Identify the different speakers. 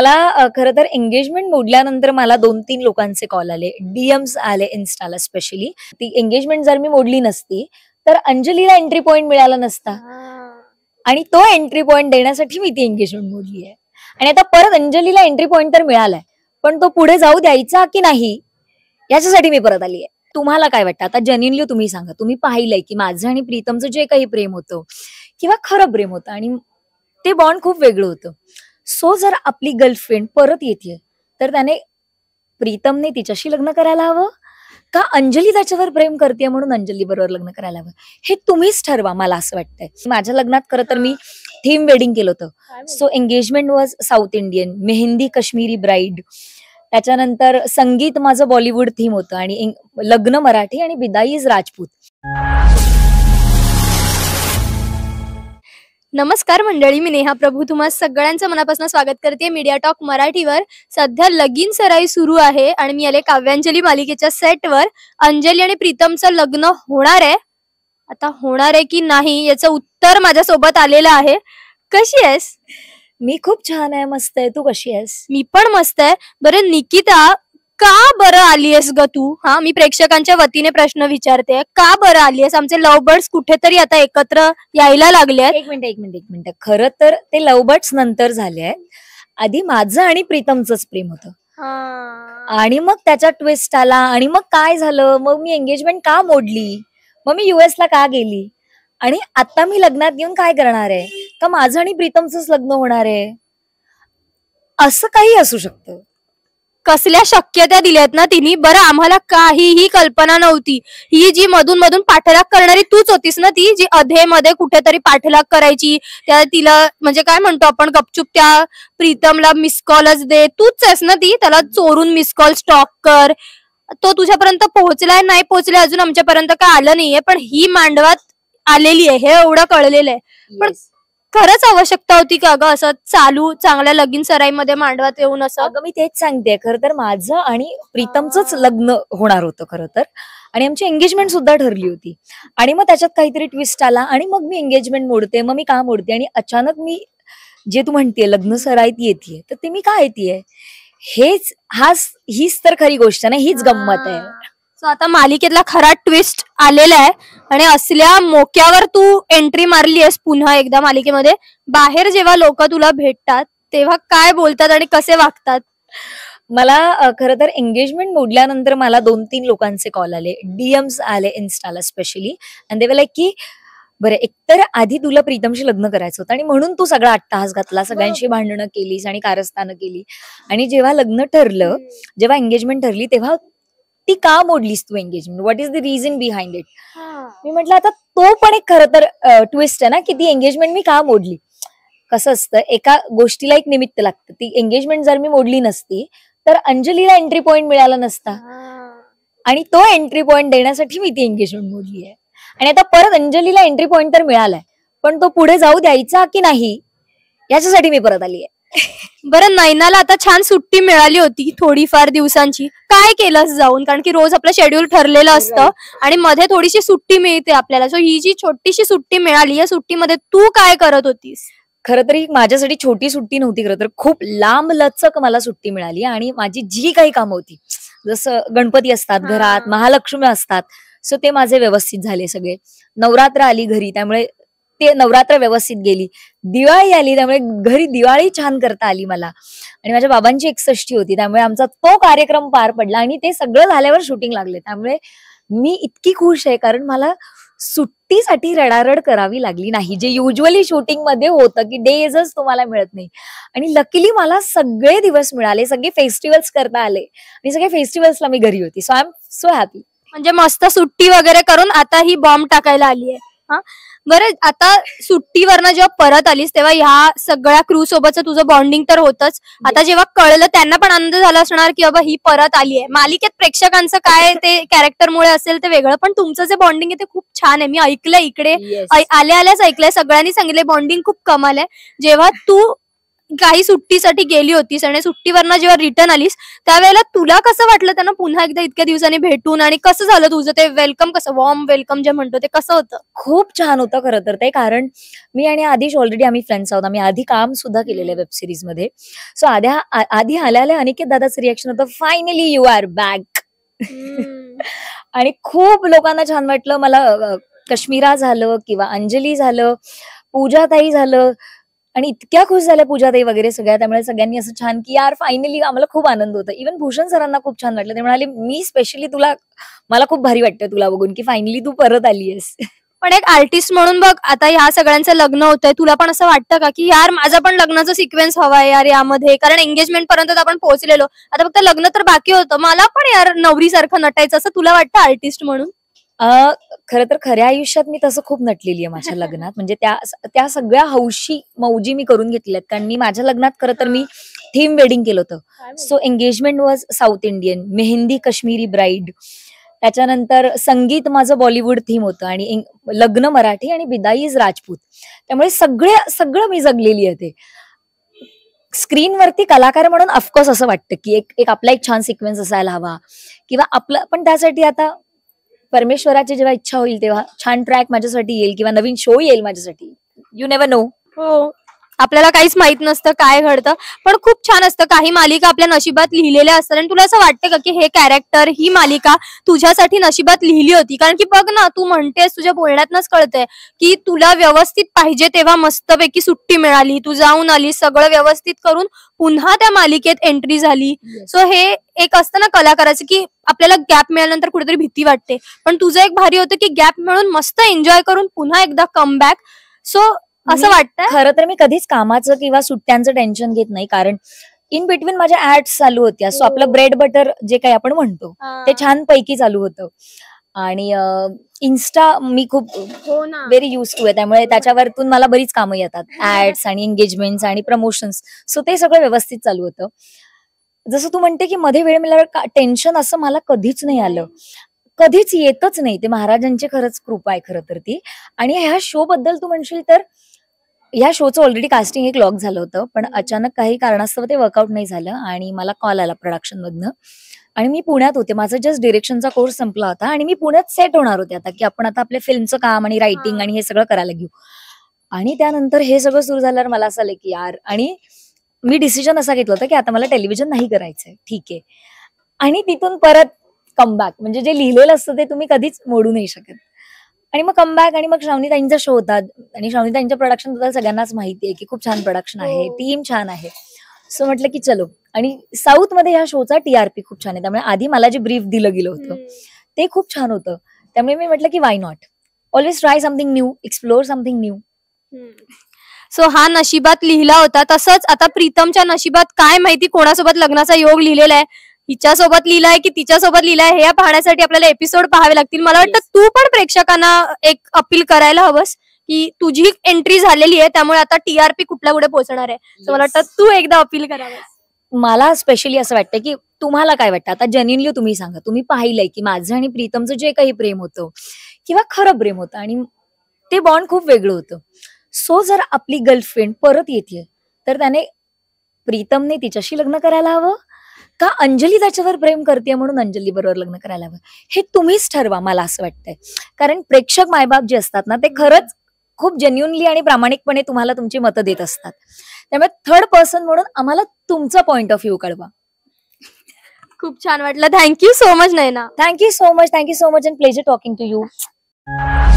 Speaker 1: मला खरं तर एंगेजमेंट मोडल्यानंतर मला दोन तीन लोकांचे कॉल आले डीएम्स आले इन्स्टाला स्पेशली ती एंगेजमेंट जर मी मोडली नसती तर अंजलीला एंट्री पॉइंट मिळाला नसता आणि तो एंट्री पॉइंट देण्यासाठी मी ती एंगेजमेंट मोडली आहे आणि आता परत अंजलीला एंट्री पॉइंट तर मिळालाय पण तो पुढे जाऊ द्यायचा की नाही याच्यासाठी मी परत आली आहे तुम्हाला काय वाटतं आता जेन्युनली तुम्ही सांगा तुम्ही पाहिलंय की माझं आणि प्रीतमचं जे काही प्रेम होतं किंवा खरं प्रेम होतं आणि ते बॉन्ड खूप वेगळं होतं सो जर आपली गर्लफ्रेंड परत येते तर त्याने प्रीतमने तिच्याशी लग्न करायला हवं का अंजली त्याच्यावर प्रेम करते म्हणून अंजली बरोबर लग्न करायला हवं हे तुम्हीच ठरवा मला असं वाटतंय माझ्या लग्नात खरं तर मी थीम वेडिंग केलं होतं so engagement was South Indian mehndi Kashmiri bride त्याच्यानंतर संगीत माझं बॉलिवूड थीम होतं आणि
Speaker 2: लग्न मराठी आणि बिदाई इज राजपूत नमस्कार मंडळी मी नेहा प्रभू तुम्हा सगळ्यांचं मनापासून स्वागत करते मीडिया टॉक मराठीवर सध्या लगीन सराई सुरू आहे आणि मी आले काव्यांजली मालिकेच्या सेटवर अंजली आणि प्रीतमचं लग्न होणार आहे आता होणार आहे की नाही याचं उत्तर माझ्यासोबत आलेलं आहे कशी आहेस मी खूप छान आहे मस्त आहे तू कशी आहेस मी पण मस्त आहे बरं निकिता का बरं आलीयस ग तू हा मी प्रेक्षकांच्या वतीने प्रश्न विचारते का बरं आलीयस आमचे लव्ह बर्ड्स कुठेतरी आता एकत्र यायला लागले एक
Speaker 1: मिनिट एक मिनिट एक मिनिट
Speaker 2: खरं तर ते लव्ह बर्ड्स नंतर झाले आहेत आधी माझं
Speaker 1: आणि प्रीतमचंच प्रेम होत आणि मग त्याचा ट्विस्ट आला आणि मग काय झालं मग मी एंगेजमेंट का मोडली मग मी यूएस ला का गेली आणि आता मी लग्नात घेऊन काय करणार आहे का माझं आणि प्रीतमचंच लग्न होणार आहे असं
Speaker 2: काही असू शकतं कसल्या शक्यता दिल्यात ना तिने बरं आम्हाला काहीही कल्पना नव्हती ही जी मधून मधून पाठलाग करणारी तूच होतीस ना ती जी अधे मध्ये कुठेतरी पाठलाग करायची त्या तिला म्हणजे काय म्हणतो आपण गपचूप त्या प्रीतमला मिस कॉलच दे तूच आहेस ना ती त्याला चोरून मिस कॉल स्टॉक कर तो तुझ्यापर्यंत पोहोचलाय नाही पोहोचलाय अजून आमच्यापर्यंत काय आलं नाहीये पण ही मांडवात आलेली आहे हे एवढं कळलेलं आहे पण खरंच आवश्यकता होती का अगं असं चालू चांगल्या लगीन सराईमध्ये मांडवात येऊन असं अगं मी तेच सांगते खर तर माझं आणि प्रीतमचंच लग्न होणार
Speaker 1: होतं खर तर आणि आमची एंगेजमेंट सुद्धा ठरली होती आणि मग त्याच्यात काहीतरी ट्विस्ट आला आणि मग मी एंगेजमेंट मोडते मग मी का मोडते आणि अचानक मी जे तू म्हणते लग्न सराईत येते तर ते मी का येते हेच हाच हीच तर खरी गोष्ट ना हीच गंमत आहे
Speaker 2: सो आता मालिकेतला खरा ट्विस्ट आलेला आहे आणि असल्या मोक्यावर तू एंट्री मारली आहेस पुन्हा एकदा मालिकेमध्ये बाहेर जेव्हा लोक तुला भेटतात तेव्हा काय बोलतात आणि कसे वागतात मला खर तर एंगेजमेंट मोडल्यानंतर मला दोन तीन लोकांचे
Speaker 1: कॉल आले डीएम्स आले इन्स्टाला स्पेशली आणि दे लाईक की बरं एकतर आधी तुला प्रीतमशी लग्न करायचं होतं आणि म्हणून तू सगळा आत्ताहास घातला सगळ्यांशी भांडणं केलीस आणि कारस्थानं केली आणि जेव्हा लग्न ठरलं जेव्हा एंगेजमेंट ठरली तेव्हा ती का मोडलीस तू engagement what is the reason behind it मी म्हटलं आता तो पण एक खरं तर ट्विस्ट आहे ना की ती एंगेजमेंट मी का मोडली कसं असतं एका गोष्टीला एक निमित्त लागतं ती एंगेजमेंट जर मी मोडली नसती तर अंजलीला एंट्री पॉईंट मिळाला नसता आणि तो एंट्री पॉइंट देण्यासाठी मी ती एंगेजमेंट मोडली आहे आणि आता परत अंजलीला एंट्री पॉईंट तर मिळालाय
Speaker 2: पण तो पुढे जाऊ द्यायचा की नाही याच्यासाठी मी परत आली आहे बरं नैनाला आता छान सुट्टी मिळाली होती थोडीफार दिवसांची काय केलंस जाऊन कारण की रोज आपलं शेड्यूल ठरलेलं हो, हो. असतं आणि मध्ये थोडीशी सुट्टी मिळते आपल्याला सो ही जी छोटीशी सुट्टी मिळाली या सुट्टीमध्ये तू काय करत होतीस खरं तर माझ्यासाठी छोटी सुट्टी नव्हती खरं तर खूप लांब
Speaker 1: लचक मला सुट्टी मिळाली आणि माझी जी काही कामं होती जसं गणपती असतात घरात महालक्ष्मी असतात सो ते माझे व्यवस्थित झाले सगळे नवरात्र आली घरी त्यामुळे ते नवरात्र व्यवस्थित गेली दिवाळी आली त्यामुळे घरी दिवाळी छान करता आली मला आणि माझ्या बाबांची एकसष्टी होती त्यामुळे आमचा तो कार्यक्रम पार पडला आणि ते सगळं झाल्यावर शूटिंग लागले त्यामुळे मी इतकी खुश आहे कारण मला सुट्टीसाठी रडारड करावी लागली नाही जे युजली शूटिंग मध्ये होतं की डेजच तुम्हाला मिळत नाही आणि लकीली मला सगळे दिवस मिळाले सगळे फेस्टिवल्स करता आले आणि सगळे फेस्टिवल्सला मी घरी होती so I am so happy
Speaker 2: म्हणजे मस्त सुट्टी वगैरे करून आता ही बॉम्ब टाकायला आली आहे बरं आता सुट्टीवरनं जेव्हा परत आलीस तेव्हा ह्या सगळ्या क्रू सोबतच तुझं बॉन्डिंग तर होतच आता हो. जेव्हा कळलं त्यांना पण आनंद झाला असणार की बाबा ही परत आली आहे मालिकेत प्रेक्षकांचं काय ते कॅरेक्टरमुळे असेल ते वेगळं पण तुमचं जे बॉन्डिंग आहे ते खूप छान आहे मी ऐकलंय इकडे आल्या आल्याच ऐकलंय सगळ्यांनी सांगितलंय बॉन्डिंग खूप कमाल आहे जेव्हा तू काही सुट्टीसाठी गेली होतीस आणि सुट्टीवर जेव्हा रिटर्न आलीस त्यावेळेला तुला कसं वाटलं त्यांना पुन्हा एकदा इतक्या दिवसांनी भेटून आणि कसं झालं तुझं ते वेलकम कसं वॉर्म वेलकम जे म्हणतो ते कसं होतं खूप छान होतं खरं तर ते कारण
Speaker 1: मी आणि आधीच ऑलरेडी आम्ही फ्रेंड्स आहोत आम्ही आधी काम सुद्धा केलेलं आहे वेब सिरीज मध्ये सो आध्या आधी आल्याला अनिकेत दादाचं रिएक्शन होतं फायनली यू आर बॅक आणि खूप लोकांना छान वाटलं मला कश्मीरा झालं किंवा अंजली झालं पूजाताई झालं आणि इतक्या खुश झाल्या पूजाताई वगैरे सगळ्या त्यामुळे सगळ्यांनी असं छान की यार फायनली आम्हाला खूप आनंद होता इव्हन भूषण सरांना खूप छान वाटलं ते म्हणाले मी स्पेशली तुला मला
Speaker 2: खूप भारी वाटतं तुला बघून की फायनली तू परत आली आहेस पण एक आर्टिस्ट म्हणून बघ आता ह्या सगळ्यांचं लग्न होतंय तुला पण असं वाटतं का की यार माझा पण लग्नाचा सिक्वेन्स आहे यार यामध्ये कारण एंगेजमेंट पर्यंत आपण पोहोचलेलो आता फक्त लग्न तर बाकी होतं मला पण यार नवरीसारखं नटायचं असं तुला वाटतं आर्टिस्ट म्हणून खर तर खऱ्या आयुष्यात मी तसं खूप नटलेली आहे माझ्या लग्नात म्हणजे त्या
Speaker 1: त्या सगळ्या हौशी मौजी मी करून घेतल्यात कारण मी माझ्या लग्नात खरं तर मी थीम वेडिंग केलं होतं so engagement was South Indian mehndi Kashmiri bride त्याच्यानंतर संगीत माझं बॉलिवूड थीम होतं आणि लग्न मराठी आणि बिदाई इज राजपूत त्यामुळे सगळे सगळं मी जगलेली आहे ते स्क्रीनवरती कलाकार म्हणून ऑफकोर्स असं वाटतं की एक आपला एक छान सिक्वेन्स असायला हवा किंवा आपलं पण त्यासाठी आता परमेश्वराची जेव्हा इच्छा होईल तेव्हा छान ट्रॅक माझ्यासाठी येईल किंवा नवीन शो येईल माझ्यासाठी
Speaker 2: यू नेव्हर नो हो आपल्याला काहीच माहित नसतं काय घडतं पण खूप छान असतं काही मालिका आपल्या नशिबात लिहिलेल्या असतात आणि तुला असं वाटतं का की हे कॅरेक्टर ही मालिका तुझ्यासाठी नशिबात लिहिली होती कारण की बघ ना तू म्हणतेस तुझ्या बोलण्यातनच कळतंय की तुला व्यवस्थित पाहिजे तेव्हा मस्तपैकी सुट्टी मिळाली तू जाऊन आली सगळं व्यवस्थित करून पुन्हा त्या मालिकेत एंट्री झाली सो हे एक असतं ना कलाकाराचं की आपल्याला गॅप मिळाल्यानंतर कुठेतरी भीती वाटते पण तुझं एक भारी होतं की गॅप मिळून मस्त एन्जॉय करून पुन्हा एकदा कम बॅक सो असं वाटतं खरं तर
Speaker 1: मी कधीच कामाचं किंवा सुट्ट्यांचं टेन्शन घेत नाही कारण इन बिटवीन माझ्या ऍड्स चालू होत्या सो आपलं ब्रेड हो. बटर जे काही आपण म्हणतो ते छान पैकी चालू होतं आणि इन्स्टा मी खूप व्हेरी युज टू आहे त्यामुळे त्याच्यावरतून मला बरीच कामं येतात ऍड्स आणि एंगेजमेंट्स आणि प्रमोशन्स सो ते सगळं व्यवस्थित चालू होतं जसं तू म्हणते की मध्ये वेळ मिळाल्यावर टेन्शन असं मला कधीच नाही आलं कधीच येतच नाही ते महाराजांची खरंच कृपा आहे खरं तर ती आणि ह्या शो बद्दल तू म्हणशील तर या शोचं ऑलरेडी कास्टिंग एक लॉक झालं होतं पण अचानक काही कारणास्तव ते वर्कआउट नाही झालं आणि मला कॉल आला प्रोडक्शन मधनं आणि मी पुण्यात होते माझा जस्ट डिरेक्शनचा कोर्स संपला होता आणि मी पुण्यात सेट होणार होते आता की आपण आता आपल्या फिल्मचं काम आणि रायटिंग आणि हे सगळं करायला घेऊ आणि त्यानंतर हे सगळं सुरू झाल्यावर मला असं आलं की यार आणि मी डिसिजन असा घेतला होता की आता मला टेलिव्हिजन नाही करायचंय ठीक आहे आणि तिथून परत कमबॅक म्हणजे जे लिहिलेलं असतं ते तुम्ही कधीच मोडू नाही शकत आणि मग कमबॅक आणि मग श्रावणी ताईंचा शो होता आणि श्रावणी ताईंच्या प्रोडक्शन बद्दल सगळ्यांनाच माहिती आहे की खूप छान प्रोडक्शन आहे टीम हो. छान आहे सो म्हटलं की चलो आणि साऊथ मध्ये ह्या शोचा टीआरपी खूप छान आहे त्यामुळे आधी मला जे ब्रीफ दिलं गेलं होतं ते खूप छान होतं त्यामुळे मी म्हटलं की why not always try something new explore something new
Speaker 2: so हा नशिबात लिहिला होता तसंच आता प्रीतमच्या नशिबात काय माहिती कोणासोबत लग्नाचा योग लिहिलेला आहे हिच्यासोबत लिहिला आहे की तिच्यासोबत लिहिला आहे हे पाहण्यासाठी आपल्याला एपिसोड पाहावे लागतील मला वाटतं तू पण प्रेक्षकांना एक अपील करायला हवंस की तुझी एंट्री झालेली आहे त्यामुळे आता टीआरपी कुठल्या कुठे पोहोचणार आहे मला वाटतं तू एकदा अपील करावं
Speaker 1: मला स्पेशली असं वाटतं की तुम्हाला काय वाटतं आता जेन्युनली तुम्ही सांगा तुम्ही पाहिलंय की माझं आणि प्रीतमचं जे काही प्रेम होतं किंवा खरं प्रेम होतं आणि ते बॉन्ड खूप वेगळं होतं सो जर आपली गर्लफ्रेंड परत येते तर त्याने प्रीतमने तिच्याशी लग्न करायला हवं का अंजली त्याच्यावर प्रेम करते म्हणून अंजली बरोबर लग्न करायला हवं हे तुम्हीच ठरवा मला असं वाटतंय कारण प्रेक्षक मायबाप जे असतात ना ते खरंच खूप जेन्युनली आणि प्रामाणिकपणे तुम्हाला तुमची मतं देत असतात त्यामुळे थर्ड पर्सन म्हणून आम्हाला तुमचा पॉइंट ऑफ व्ह्यू कळवा खूप छान वाटलं thank you so much Nayana thank you so much thank you so much and pleasure talking to you